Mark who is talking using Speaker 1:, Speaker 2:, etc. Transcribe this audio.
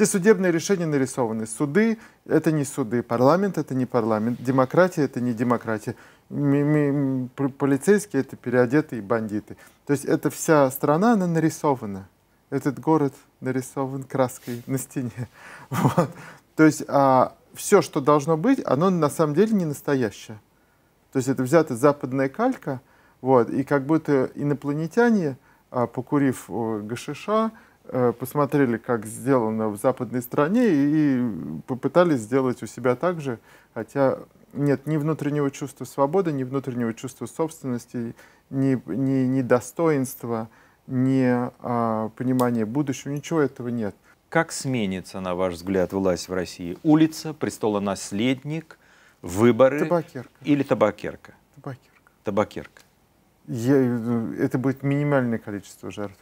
Speaker 1: Все судебные решения нарисованы. Суды — это не суды, парламент — это не парламент, демократия — это не демократия, полицейские — это переодетые бандиты. То есть эта вся страна, она нарисована. Этот город нарисован краской на стене. Вот. То есть а, все, что должно быть, оно на самом деле не настоящее. То есть это взята западная калька, вот, и как будто инопланетяне, а, покурив э, гашиша, Э, посмотрели, как сделано в западной стране, и попытались сделать у себя так же, хотя нет ни внутреннего чувства свободы, ни внутреннего чувства собственности, ни, ни, ни достоинства, ни а, понимания будущего, ничего этого нет.
Speaker 2: Как сменится, на ваш взгляд, власть в России? Улица, престолонаследник, выборы? Табакерка. Или табакерка? Табакерка. Табакерка.
Speaker 1: Я, э, это будет минимальное количество жертв.